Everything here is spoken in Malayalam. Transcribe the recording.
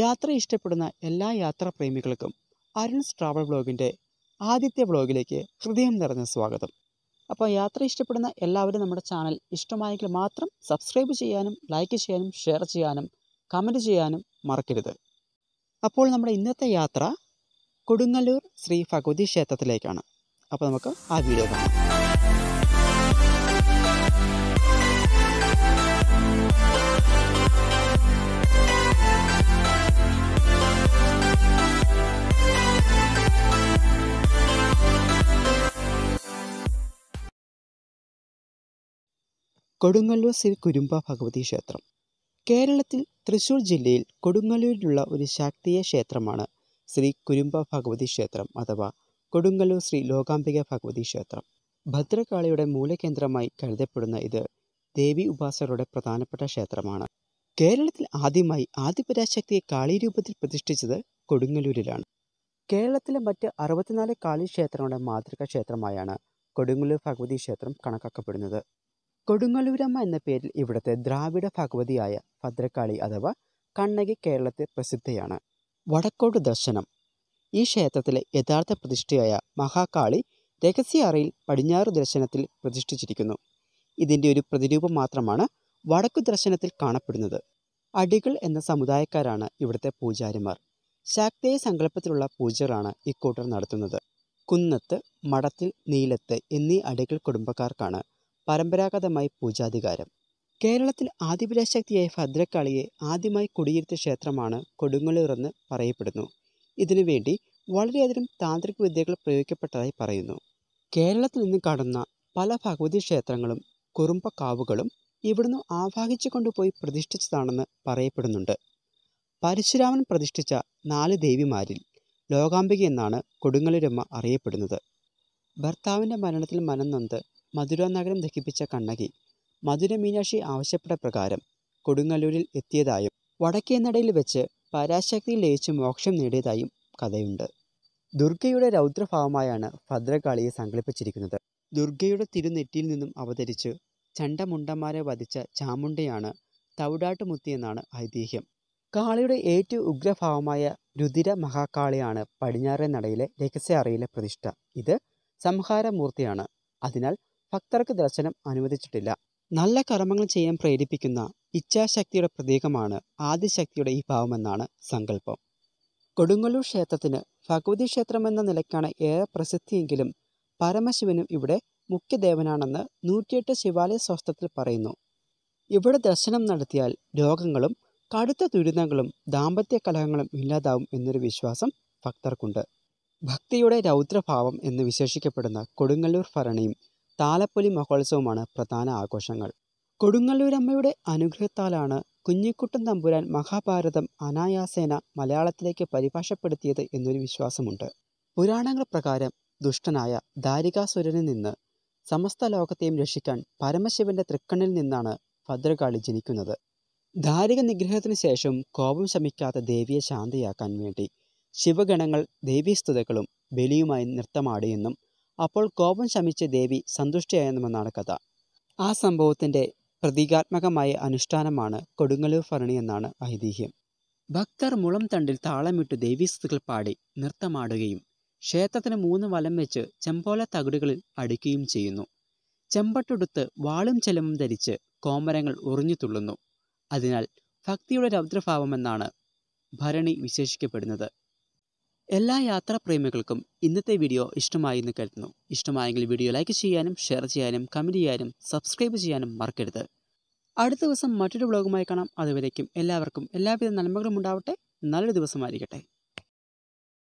യാത്ര ഇഷ്ടപ്പെടുന്ന എല്ലാ പ്രേമികൾക്കും അരുൺസ് ട്രാവൽ വ്ളോഗിൻ്റെ ആദ്യത്തെ വ്ളോഗിലേക്ക് ഹൃദയം നിറഞ്ഞ സ്വാഗതം അപ്പോൾ യാത്ര ഇഷ്ടപ്പെടുന്ന എല്ലാവരും നമ്മുടെ ചാനൽ ഇഷ്ടമായെങ്കിൽ മാത്രം സബ്സ്ക്രൈബ് ചെയ്യാനും ലൈക്ക് ചെയ്യാനും ഷെയർ ചെയ്യാനും കമൻറ്റ് ചെയ്യാനും മറക്കരുത് അപ്പോൾ നമ്മുടെ ഇന്നത്തെ യാത്ര കൊടുങ്ങല്ലൂർ ശ്രീ ഭഗവതി ക്ഷേത്രത്തിലേക്കാണ് അപ്പോൾ നമുക്ക് ആ വീഡിയോ കാണാം കൊടുങ്ങല്ലൂർ ശ്രീ കുരുമ്പ ഭഗവതി ക്ഷേത്രം കേരളത്തിൽ തൃശ്ശൂർ ജില്ലയിൽ കൊടുങ്ങല്ലൂരിലുള്ള ഒരു ശാക്തീയ ക്ഷേത്രമാണ് ശ്രീ കുരുമ്പ ഭഗവതി ക്ഷേത്രം അഥവാ കൊടുങ്ങല്ലൂർ ശ്രീ ലോകാംബിക ഭഗവതി ക്ഷേത്രം ഭദ്രകാളിയുടെ മൂലകേന്ദ്രമായി കരുതപ്പെടുന്ന ഇത് ദേവി ഉപാസകരുടെ പ്രധാനപ്പെട്ട ക്ഷേത്രമാണ് കേരളത്തിൽ ആദ്യമായി ആദിപരാശക്തിയെ കാളി രൂപത്തിൽ പ്രതിഷ്ഠിച്ചത് കൊടുങ്ങല്ലൂരിലാണ് കേരളത്തിലെ മറ്റ് അറുപത്തിനാല് കാളി ക്ഷേത്രങ്ങളുടെ മാതൃകാ ക്ഷേത്രമായാണ് കൊടുങ്ങല്ലൂർ ഭഗവതി ക്ഷേത്രം കണക്കാക്കപ്പെടുന്നത് കൊടുങ്ങല്ലൂരമ്മ എന്ന പേരിൽ ഇവിടുത്തെ ദ്രാവിഡ ഭഗവതിയായ ഭദ്രകാളി അഥവാ കണ്ണകി കേരളത്തെ പ്രസിദ്ധയാണ് വടക്കോട് ദർശനം ഈ ക്ഷേത്രത്തിലെ യഥാർത്ഥ പ്രതിഷ്ഠയായ മഹാകാളി രഹസ്യ അറയിൽ പടിഞ്ഞാറ് ദർശനത്തിൽ പ്രതിഷ്ഠിച്ചിരിക്കുന്നു ഇതിൻ്റെ ഒരു പ്രതിരൂപം മാത്രമാണ് വടക്കു ദർശനത്തിൽ കാണപ്പെടുന്നത് അടികൾ എന്ന സമുദായക്കാരാണ് ഇവിടുത്തെ പൂജാരിമാർ ശാക്തേയ സങ്കല്പത്തിലുള്ള പൂജകളാണ് ഇക്കൂട്ടർ നടത്തുന്നത് കുന്നത്ത് മടത്തിൽ നീലത്ത് എന്നീ അടികൾ കുടുംബക്കാർക്കാണ് പരമ്പരാഗതമായി പൂജാധികാരം കേരളത്തിൽ ആദിപരാശക്തിയായ ഭദ്രക്കാളിയെ ആദ്യമായി കുടിയിരുത്തിയ ക്ഷേത്രമാണ് എന്ന് പറയപ്പെടുന്നു ഇതിനുവേണ്ടി വളരെയധികം താന്ത്രിക വിദ്യകൾ പ്രയോഗിക്കപ്പെട്ടതായി പറയുന്നു കേരളത്തിൽ നിന്ന് കാണുന്ന പല ഭഗവതി ക്ഷേത്രങ്ങളും കുറുമ്പക്കാവുകളും ഇവിടുന്ന് ആവാഹിച്ചു കൊണ്ടുപോയി പ്രതിഷ്ഠിച്ചതാണെന്ന് പറയപ്പെടുന്നുണ്ട് പരശുരാമൻ പ്രതിഷ്ഠിച്ച നാല് ദേവിമാരിൽ ലോകാംബിക എന്നാണ് കൊടുങ്ങല്ലൂരമ്മ അറിയപ്പെടുന്നത് ഭർത്താവിൻ്റെ മരണത്തിൽ മനംനൊന്ത് മധുര നഗരം ദഹിപ്പിച്ച കണ്ണകി മധുര മീനാക്ഷി ആവശ്യപ്പെട്ട പ്രകാരം കൊടുങ്ങല്ലൂരിൽ എത്തിയതായും വടക്കേ നടയിൽ വെച്ച് പരാശക്തി ലയിച്ച് മോക്ഷം നേടിയതായും കഥയുണ്ട് ദുർഗയുടെ രൗദ്രഭാവമായാണ് ഭദ്രകാളിയെ സങ്കല്പിച്ചിരിക്കുന്നത് ദുർഗയുടെ തിരുനെറ്റിയിൽ നിന്നും അവതരിച്ച് ചണ്ടമുണ്ടന്മാരെ വധിച്ച ചാമുണ്ടയാണ് എന്നാണ് ഐതിഹ്യം കാളിയുടെ ഏറ്റവും ഉഗ്രഭാവമായ രുതിര മഹാകാളിയാണ് പടിഞ്ഞാറേ നടയിലെ രഹസ്യ അറിയിലെ പ്രതിഷ്ഠ ഇത് സംഹാരമൂർത്തിയാണ് അതിനാൽ ഭക്തർക്ക് ദർശനം അനുവദിച്ചിട്ടില്ല നല്ല കർമ്മങ്ങൾ ചെയ്യാൻ പ്രേരിപ്പിക്കുന്ന ഇച്ഛാശക്തിയുടെ പ്രതീകമാണ് ആദിശക്തിയുടെ ഈ ഭാവമെന്നാണ് സങ്കല്പം കൊടുങ്ങല്ലൂർ ക്ഷേത്രത്തിന് ഭഗവതി ക്ഷേത്രം എന്ന നിലയ്ക്കാണ് ഏറെ പ്രസിദ്ധിയെങ്കിലും പരമശിവനും ഇവിടെ മുഖ്യദേവനാണെന്ന് നൂറ്റിയെട്ട് ശിവാലയ സ്വസ്ത്രത്തിൽ പറയുന്നു ഇവിടെ ദർശനം നടത്തിയാൽ രോഗങ്ങളും കടുത്ത ദുരിതങ്ങളും ദാമ്പത്യ കലഹങ്ങളും ഇല്ലാതാവും എന്നൊരു വിശ്വാസം ഭക്തർക്കുണ്ട് ഭക്തിയുടെ രൗദ്രഭാവം എന്ന് വിശേഷിക്കപ്പെടുന്ന കൊടുങ്ങല്ലൂർ ഭരണിയും താലപ്പൊലി മഹോത്സവമാണ് പ്രധാന ആഘോഷങ്ങൾ കൊടുങ്ങല്ലൂരമ്മയുടെ അനുഗ്രഹത്താലാണ് കുഞ്ഞിക്കുട്ടൻ തമ്പുരാൻ മഹാഭാരതം അനായാസേന മലയാളത്തിലേക്ക് പരിഭാഷപ്പെടുത്തിയത് എന്നൊരു വിശ്വാസമുണ്ട് പുരാണങ്ങൾ പ്രകാരം ദുഷ്ടനായ ദാരികാസുരനിൽ നിന്ന് സമസ്ത ലോകത്തെയും രക്ഷിക്കാൻ പരമശിവന്റെ തൃക്കണ്ണിൽ നിന്നാണ് ഭദ്രകാളി ജനിക്കുന്നത് ധാരിക നിഗ്രഹത്തിന് ശേഷം കോപം ശമിക്കാത്ത ദേവിയെ ശാന്തിയാക്കാൻ വേണ്ടി ശിവഗണങ്ങൾ ദേവീസ്തുതകളും ബലിയുമായി നൃത്തമാടിയെന്നും അപ്പോൾ കോപം ശമിച്ച ദേവി സന്തുഷ്ടയായെന്നുമെന്നാണ് കഥ ആ സംഭവത്തിൻ്റെ പ്രതീകാത്മകമായ അനുഷ്ഠാനമാണ് കൊടുങ്ങല്ലൂർ ഭരണി എന്നാണ് ഐതിഹ്യം ഭക്തർ മുളം തണ്ടിൽ താളമിട്ട് ദേവീസ്തുക്കൾ പാടി നൃത്തമാടുകയും ക്ഷേത്രത്തിന് മൂന്ന് വലം വെച്ച് ചെമ്പോല തകിടുകളിൽ അടിക്കുകയും ചെയ്യുന്നു ചെമ്പട്ടുടുത്ത് വാളും ചെലവും ധരിച്ച് കോമരങ്ങൾ ഉറിഞ്ഞു തുള്ളുന്നു അതിനാൽ ഭക്തിയുടെ രൗദ്രഭാവമെന്നാണ് ഭരണി വിശേഷിക്കപ്പെടുന്നത് എല്ലാ യാത്രാപ്രേമികൾക്കും ഇന്നത്തെ വീഡിയോ ഇഷ്ടമായി എന്ന് കരുതുന്നു ഇഷ്ടമായെങ്കിൽ വീഡിയോ ലൈക്ക് ചെയ്യാനും ഷെയർ ചെയ്യാനും കമൻറ്റ് ചെയ്യാനും സബ്സ്ക്രൈബ് ചെയ്യാനും മറക്കരുത് അടുത്ത ദിവസം മറ്റൊരു വ്ളോഗുമായി കാണാം അതുവരേക്കും എല്ലാവർക്കും എല്ലാവിധ നന്മകളും ഉണ്ടാവട്ടെ നല്ലൊരു ദിവസമായിരിക്കട്ടെ